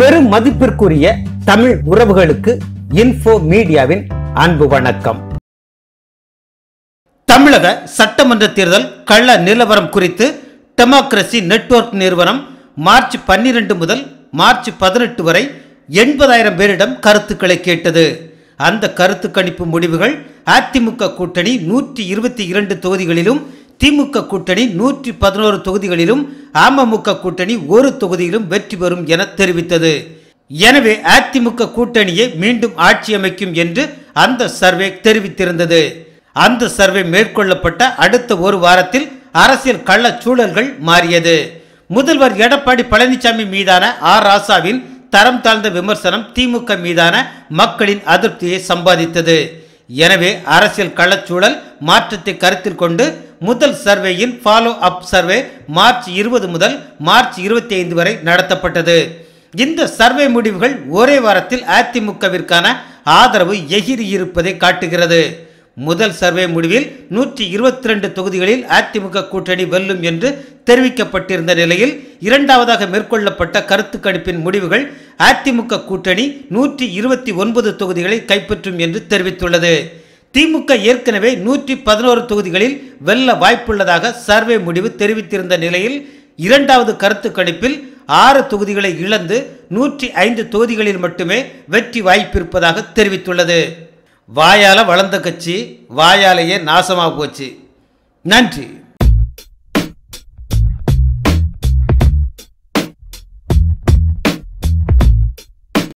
பெரும் மதிப்பிற்குரிய தமிழ் உறவுகளுக்கு இன்போ மீடியாவின் அன்பு வணக்கம் தமிழக சட்டமன்ற தேர்தல் கள்ள நிலவரம் குறித்து டெமோக்ரசி நெட்வொர்க் நிறுவனம் மார்ச் பன்னிரண்டு முதல் மார்ச் பதினெட்டு வரை எண்பதாயிரம் பேரிடம் கருத்துக்களை கேட்டது அந்த கருத்து கணிப்பு முடிவுகள் அதிமுக கூட்டணி நூற்றி இருபத்தி இரண்டு தொகுதிகளிலும் திமுக கூட்டணி நூற்றி பதினோரு தொகுதிகளிலும் அமமுக கூட்டணி ஒரு தொகுதியிலும் வெற்றி பெறும் என தெரிவித்தது எனவே அதிமுக கூட்டணியை மீண்டும் ஆட்சி அமைக்கும் என்று அந்த சர்வே தெரிவித்திருந்தது அந்த சர்வே மேற்கொள்ளப்பட்ட அடுத்த ஒரு வாரத்தில் அரசியல் கள்ள சூழல்கள் மாறியது முதல்வர் எடப்பாடி பழனிசாமி மீதான ஆர் ராசாவின் தரம் தாழ்ந்த விமர்சனம் திமுக மீதான மக்களின் அதிருப்தியை சம்பாதித்தது எனவே அரசியல் களச்சூழல் மாற்றத்தை கருத்தில் கொண்டு முதல் சர்வேயின் ஃபாலோ அப் சர்வே மார்ச் இருபது முதல் மார்ச் இருபத்தி ஐந்து வரை நடத்தப்பட்டது இந்த சர்வே முடிவுகள் ஒரே வாரத்தில் அதிமுகவிற்கான ஆதரவு எகிரி இருப்பதை காட்டுகிறது முதல் சர்வே முடிவில் நூற்றி இருபத்தி ரெண்டு தொகுதிகளில் அதிமுக கூட்டணி வெல்லும் என்று தெரிவிக்கப்பட்டிருந்த நிலையில் இரண்டாவதாக மேற்கொள்ளப்பட்ட கருத்து கணிப்பின் முடிவுகள் அதிமுக கூட்டணி நூற்றி இருபத்தி ஒன்பது தொகுதிகளை கைப்பற்றும் என்று தெரிவித்துள்ளது திமுக ஏற்கனவே நூற்றி பதினோரு தொகுதிகளில் வெல்ல வாய்ப்புள்ளதாக சர்வே முடிவு தெரிவித்திருந்த நிலையில் இரண்டாவது கருத்து கணிப்பில் ஆறு தொகுதிகளை இழந்து நூற்றி ஐந்து தொகுதிகளில் மட்டுமே வெற்றி வாய்ப்பிருப்பதாக தெரிவித்துள்ளது வாயால வளர்ந்த கட்சி வாயாலேயே நாசமாக போச்சு நன்றி